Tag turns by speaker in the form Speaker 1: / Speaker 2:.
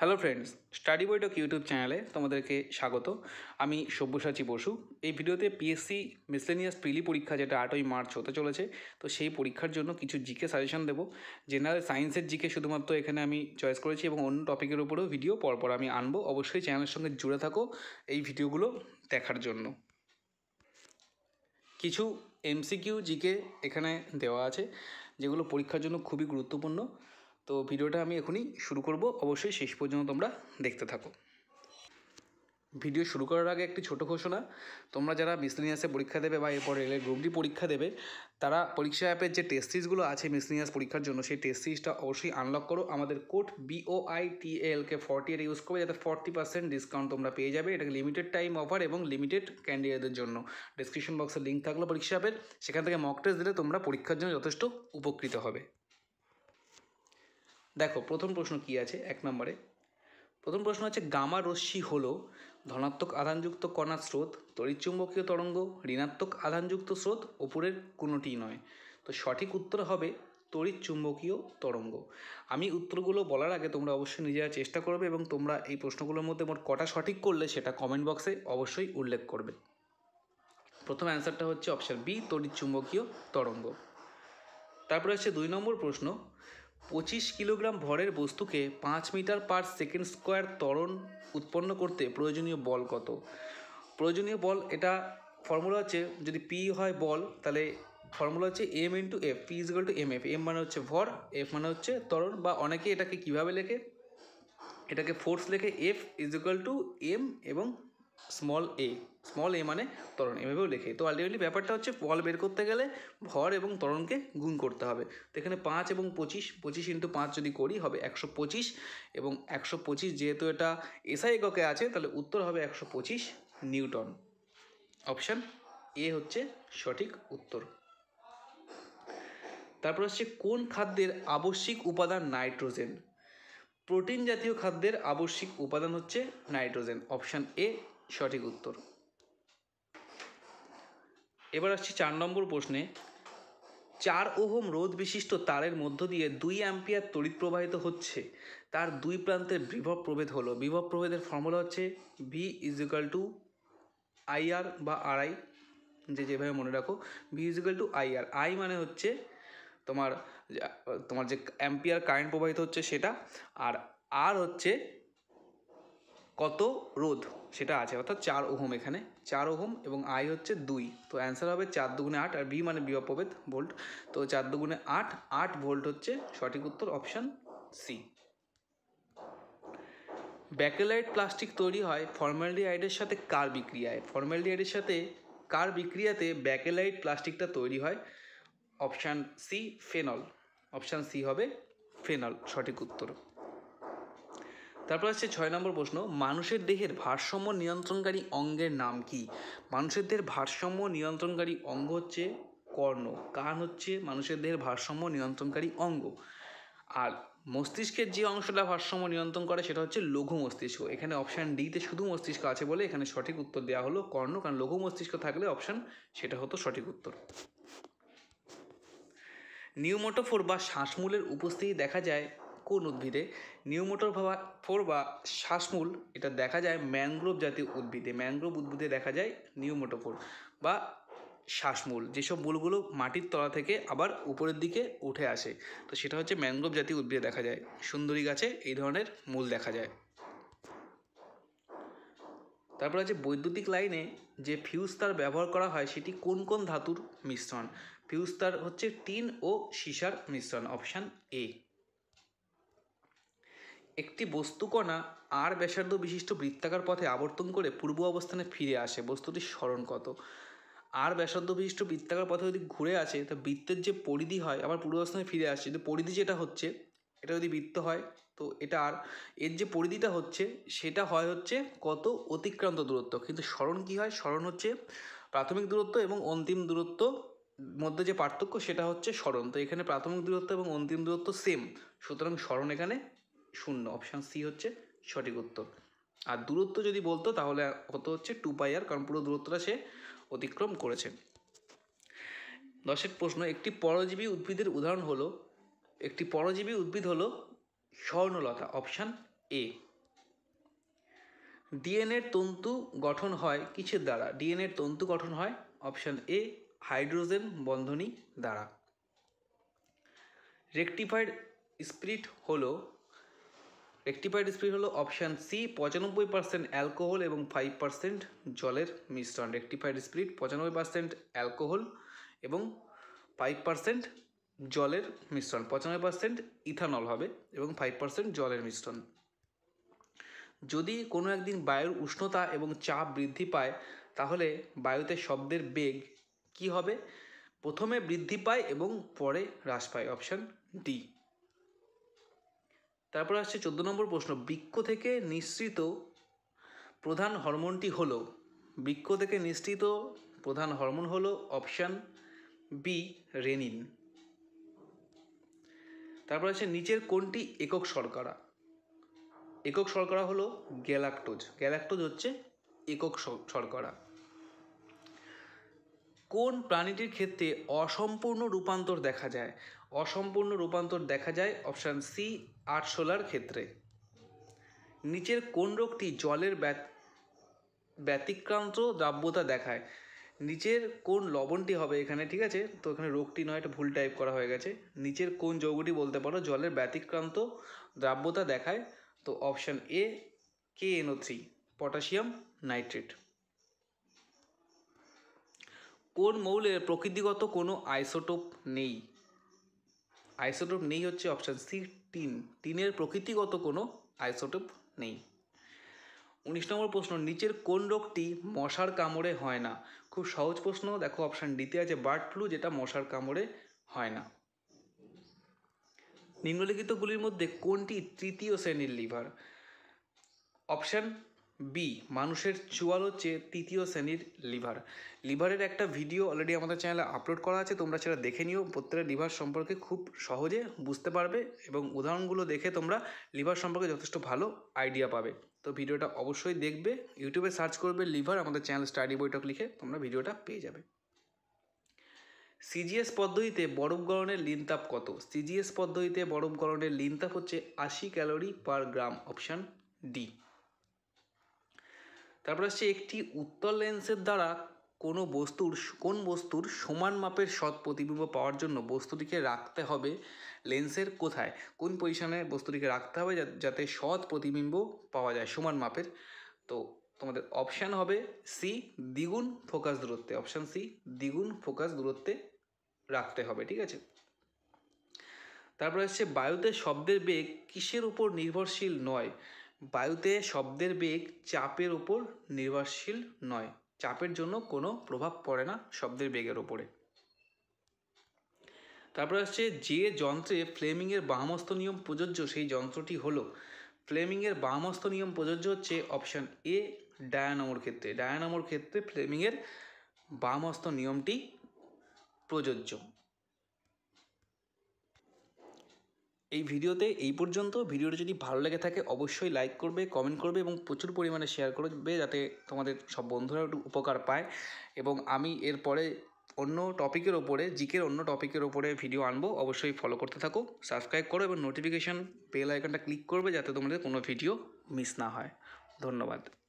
Speaker 1: hello friends study বইটক YouTube চ্যানেলে তোমাদেরকে স্বাগত আমি সব্যসাচী বসু এই ভিডিওতে পিএসসি মিসলেনিয়াস প্রিলি পরীক্ষা যেটা আটই মার্চ হতে চলেছে তো সেই পরীক্ষার জন্য কিছু জিকে সাজেশন দেবো জেনারেল সায়েন্সের জিকে শুধুমাত্র এখানে আমি চয়েস করেছি এবং অন্য টপিকের উপরেও ভিডিও পরপর আমি আনবো অবশ্যই চ্যানেলের সঙ্গে জুড়ে থাকো এই ভিডিওগুলো দেখার জন্য কিছু এমসিকিউ জিকে এখানে দেওয়া আছে যেগুলো পরীক্ষার জন্য খুবই গুরুত্বপূর্ণ তো ভিডিওটা আমি এখনই শুরু করব অবশ্যই শেষ পর্যন্ত তোমরা দেখতে থাকো ভিডিও শুরু করার আগে একটি ছোট ঘোষণা তোমরা যারা মিসলিনিয়াসে পরীক্ষা দেবে বা এরপর রেলের গ্রুপ ডি পরীক্ষা দেবে তারা পরীক্ষা অ্যাপের যে টেস্ট সিরিজগুলো আছে মিসলিনিয়াস পরীক্ষার জন্য সেই টেস্ট সিরিজটা অবশ্যই আনলক করো আমাদের কোড এলকে ফর্টি এর ইউজ করবে যাতে ফর্টি পার্সেন্ট ডিসকাউন্ট তোমরা পেয়ে যাবে এটাকে লিমিটেড টাইম অফার এবং লিমিটেড ক্যান্ডিডেটদের জন্য ডিসক্রিপশন বক্সে লিঙ্ক থাকলো পরীক্ষা অ্যাপের সেখান থেকে মক টেস্ট দিলে তোমরা পরীক্ষার জন্য যথেষ্ট উপকৃত হবে দেখো প্রথম প্রশ্ন কি আছে এক নম্বরে প্রথম প্রশ্ন হচ্ছে গামা রশ্মি হল ধনাত্মক আধানযুক্ত কণার স্রোত তড়িৎচুম্বকীয় তরঙ্গ ঋণাত্মক আধানযুক্ত স্রোত ওপরের কোনোটি নয় তো সঠিক উত্তর হবে তড়িৎ চুম্বকীয় তরঙ্গ আমি উত্তরগুলো বলার আগে তোমরা অবশ্যই নিজেরা চেষ্টা করবে এবং তোমরা এই প্রশ্নগুলোর মধ্যে মোট কটা সঠিক করলে সেটা কমেন্ট বক্সে অবশ্যই উল্লেখ করবে প্রথম অ্যান্সারটা হচ্ছে অপশান বি তড়িৎ চুম্বকীয় তরঙ্গ তারপরে হচ্ছে দুই নম্বর প্রশ্ন পঁচিশ কিলোগ্রাম ভরের বস্তুকে পাঁচ মিটার পার সেকেন্ড স্কোয়ার ত্বরণ উৎপন্ন করতে প্রয়োজনীয় বল কত প্রয়োজনীয় বল এটা ফর্মুলা হচ্ছে যদি পি হয় বল তাহলে ফর্মুলা হচ্ছে M into F P is to M F M মানে হচ্ছে ভর এফ মানে হচ্ছে ত্বরণ বা অনেকে এটাকে কিভাবে লেখে এটাকে ফোর্স লেখে এফ ইজ টু এম এবং স্মল এ স্মল এ মানে ত্বরণ এভাবেও লেখে তো আলটিমেটলি ব্যাপারটা হচ্ছে বল বের করতে গেলে ভর এবং ত্বরণকে গুণ করতে হবে তো এখানে পাঁচ এবং পঁচিশ পঁচিশ ইন্টু পাঁচ যদি করি হবে একশো পঁচিশ এবং একশো পঁচিশ যেহেতু এটা এসআই এককে আছে তাহলে উত্তর হবে একশো পঁচিশ নিউটন অপশান এ হচ্ছে সঠিক উত্তর তারপর হচ্ছে কোন খাদ্যের আবশ্যিক উপাদান নাইট্রোজেন প্রোটিন জাতীয় খাদ্যের আবশ্যিক উপাদান হচ্ছে নাইট্রোজেন অপশান এ সঠিক উত্তর এবার আসছি চার নম্বর প্রশ্নে চার ওহম রোধ বিশিষ্ট তারের মধ্য দিয়ে দুই অ্যাম্পিয়ার তড়িৎ প্রবাহিত হচ্ছে তার দুই প্রান্তের বিভব প্রভেদ হলো বিভব প্রভেদের ফর্মুলা হচ্ছে ভি ইজিক্যাল টু আইআর বা আই যে যেভাবে মনে রাখো V is equal to IR I মানে হচ্ছে তোমার তোমার যে অ্যাম্পিয়ার কারেন্ট প্রবাহিত হচ্ছে সেটা আর আর হচ্ছে কত রোধ সেটা আছে অর্থাৎ চার ওহম এখানে চার ওহম এবং আই হচ্ছে দুই তো অ্যান্সার হবে চার দুগুণে আট আর বি মানে বি অপবেদ ভোল্ট তো চার দুগুণে আট আট ভোল্ট হচ্ছে সঠিক উত্তর অপশান সি ব্যাকেলাইট প্লাস্টিক তৈরি হয় ফর্মালডিহাইডের সাথে কার বিক্রিয়ায় ফর্মালডিহাইডের সাথে কার বিক্রিয়াতে ব্যাকেলাইট প্লাস্টিকটা তৈরি হয় option C phenol option C হবে ফেনল সঠিক উত্তর তারপর আসছে ছয় নম্বর প্রশ্ন মানুষের দেহের ভারসাম্য নিয়ন্ত্রণকারী অঙ্গের নাম কি মানুষের দেহের ভারসাম্য নিয়ন্ত্রণকারী অঙ্গ হচ্ছে কর্ণ কান হচ্ছে মানুষের দেহের ভারসাম্য নিয়ন্ত্রণকারী অঙ্গ আর মস্তিষ্কের যে অংশটা ভারসাম্য নিয়ন্ত্রণ করে সেটা হচ্ছে লঘু মস্তিষ্ক এখানে অপশান ডিতে শুধু মস্তিষ্ক আছে বলে এখানে সঠিক উত্তর দেওয়া হলো কর্ণ কারণ লঘু মস্তিষ্ক থাকলে অপশান সেটা হতো সঠিক উত্তর নিউমোটোফোর বা শ্বাসমূলের উপস্থিতি দেখা যায় কোন উদ্ভিদে নিউমোটর ফোর বা শ্বাসমূল এটা দেখা যায় ম্যানগ্রোভ জাতীয় উদ্ভিদে ম্যানগ্রোভ উদ্ভিদে দেখা যায় নিউমোটোফোর বা শ্বাসমূল যেসব মূলগুলো মাটির তলা থেকে আবার উপরের দিকে উঠে আসে তো সেটা হচ্ছে ম্যানগ্রোভ জাতীয় উদ্ভিদে দেখা যায় সুন্দরী গাছে এই ধরনের মূল দেখা যায় তারপর আছে বৈদ্যুতিক লাইনে যে ফিউজ তার ব্যবহার করা হয় সেটি কোন কোন ধাতুর মিশ্রণ ফিউজ তার হচ্ছে টিন ও সীসার মিশ্রণ অপশান এ একটি বস্তুকণা আর ব্যাসার্ধ বিশিষ্ট বৃত্তাকার পথে আবর্তন করে পূর্ব অবস্থানে ফিরে আসে বস্তুটির স্মরণ কত আর ব্যাসার্ধ বিশিষ্ট বৃত্তাকার পথে যদি ঘুরে আসে তা বৃত্তের যে পরিধি হয় আবার পূর্ব অবস্থানে ফিরে আসে কিন্তু পরিধি যেটা হচ্ছে এটা যদি বৃত্ত হয় তো এটা আর এর যে পরিধিটা হচ্ছে সেটা হয় হচ্ছে কত অতিক্রান্ত দূরত্ব কিন্তু স্মরণ কী হয় স্মরণ হচ্ছে প্রাথমিক দূরত্ব এবং অন্তিম দূরত্ব মধ্যে যে পার্থক্য সেটা হচ্ছে স্মরণ তো এখানে প্রাথমিক দূরত্ব এবং অন্তিম দূরত্ব সেম সুতরাং স্মরণ এখানে শূন্য অপশান সি হচ্ছে সঠিক উত্তর আর দূরত্ব যদি বলতো তাহলে হতো হচ্ছে টু পাই কারণ পুরো দূরত্বটা সে অতিক্রম করেছে দশের প্রশ্ন একটি পরজীবী উদ্ভিদের উদাহরণ হলো একটি পরজীবী উদ্ভিদ হলো স্বর্ণলতা অপশান এ ডিএনএর তন্তু গঠন হয় কিসের দ্বারা ডিএনএর তন্তু গঠন হয় অপশান এ হাইড্রোজেন বন্ধনী দ্বারা রেকটিফাইড স্পিরিট হলো রেক্টিফাইড স্পিরিট হলো অপশান সি পঁচানব্বই পার্সেন্ট অ্যালকোহল এবং ফাইভ পার্সেন্ট জলের মিশ্রণ রেক্টিফাইড স্পিরিট পঁচানব্বই পার্সেন্ট অ্যালকোহল এবং ফাইভ পার্সেন্ট জলের মিশ্রণ পঁচানব্বই পার্সেন্ট ইথানল হবে এবং ফাইভ পার্সেন্ট জলের মিশ্রণ যদি কোনো একদিন বায়ুর উষ্ণতা এবং চাপ বৃদ্ধি পায় তাহলে বায়ুতে শব্দের বেগ কি হবে প্রথমে বৃদ্ধি পায় এবং পরে হ্রাস পায় অপশান ডি তারপর আসছে চোদ্দো নম্বর প্রশ্ন বৃক্ষ থেকে নিঃসৃত প্রধান হরমোনটি হলো বৃক্ষ থেকে নিঃসৃত প্রধান হরমোন হলো অপশান বি রেনিন তারপর আছে নিচের কোনটি একক শর্করা একক শর্করা হলো গ্যালাক্টোজ গ্যালাক্টোজ হচ্ছে একক শর্করা কোন প্রাণীটির ক্ষেত্রে অসম্পূর্ণ রূপান্তর দেখা যায় অসম্পূর্ণ রূপান্তর দেখা যায় অপশান সি শোলার ক্ষেত্রে নিচের কোন রোগটি জলের ব্যতিক্রান্ত দ্রাব্যতা দেখায় নিচের কোন লবণটি হবে এখানে ঠিক আছে তো এখানে রোগটি নয় একটা ভুল টাইপ করা হয়ে গেছে নিচের কোন যৌগটি বলতে পারো জলের ব্যতিক্রান্ত দ্রাব্যতা দেখায় তো option A K N O three potassium nitrate কোন মৌলের প্রকৃতিগত কোনো আইসোটোপ নেই আইসোটোপ নেই হচ্ছে অপশান সি টিন টিনের প্রকৃতিগত কোনো আইসোটোপ নেই উনিশ নম্বর প্রশ্ন নিচের কোন রোগটি মশার কামড়ে হয় না খুব সহজ প্রশ্ন দেখো অপশান ডিতে আছে বার্ড ফ্লু যেটা মশার কামড়ে হয় না নিম্নলিখিতগুলির মধ্যে কোনটি তৃতীয় শ্রেণীর লিভার অপশান বি মানুষের চুয়াল হচ্ছে তৃতীয় শ্রেণীর লিভার লিভারের একটা ভিডিও অলরেডি আমাদের চ্যানেলে আপলোড করা আছে তোমরা সেটা দেখে নিও প্রত্যেকটা লিভার সম্পর্কে খুব সহজে বুঝতে পারবে এবং উদাহরণগুলো দেখে তোমরা লিভার সম্পর্কে যথেষ্ট ভালো আইডিয়া পাবে তো ভিডিওটা অবশ্যই দেখবে ইউটিউবে সার্চ করবে লিভার আমাদের চ্যানেল স্টাডি বৈঠক লিখে তোমরা ভিডিওটা পেয়ে যাবে সিজিএস পদ্ধতিতে বরফ গরণের লিনতাপ কত সিজিএস পদ্ধতিতে বরফ গরণের লিনতাপ হচ্ছে আশি calorie per gram option D তারপর হচ্ছে একটি উত্তল লেন্সের দ্বারা কোনো বস্তুর কোন বস্তুর সমান মাপের সৎ প্রতিবিম্ব পাওয়ার জন্য বস্তুটিকে রাখতে হবে লেন্সের কোথায় কোন পজিশনে বস্তুটিকে রাখতে হবে যাতে সৎ প্রতিবিম্ব পাওয়া যায় সমান মাপের তো তোমাদের অপশান হবে সি দ্বিগুণ ফোকাস দূরত্বে অপশান সি দ্বিগুণ ফোকাস দূরত্বে রাখতে হবে ঠিক আছে তারপরে হচ্ছে বায়ুতে শব্দের বেগ কিসের উপর নির্ভরশীল নয় বায়ুতে শব্দের বেগ চাপের ওপর নির্ভরশীল নয় চাপের জন্য কোনো প্রভাব পড়ে না শব্দের বেগের ওপরে তারপরে আসছে যে যন্ত্রে ফ্লেমিংয়ের বামস্ত নিয়ম প্রযোজ্য সেই যন্ত্রটি হলো ফ্লেমিংয়ের বামস্ত নিয়ম প্রযোজ্য হচ্ছে অপশান এ ডায়ানামোর ক্ষেত্রে ডায়ানামোর ক্ষেত্রে ফ্লেমিংয়ের বামস্ত নিয়মটি প্রযোজ্য এই ভিডিওতে এই পর্যন্ত ভিডিওটি যদি ভালো লেগে থাকে অবশ্যই লাইক করবে কমেন্ট করবে এবং প্রচুর পরিমাণে শেয়ার করবে যাতে তোমাদের সব বন্ধুরা একটু উপকার পায় এবং আমি এরপরে অন্য টপিকের ওপরে জিকের অন্য টপিকের ওপরে ভিডিও আনবো অবশ্যই ফলো করতে থাকো সাবস্ক্রাইব করো এবং নোটিফিকেশান বেল আইকনটা ক্লিক করবে যাতে তোমাদের কোনো ভিডিও মিস না হয় ধন্যবাদ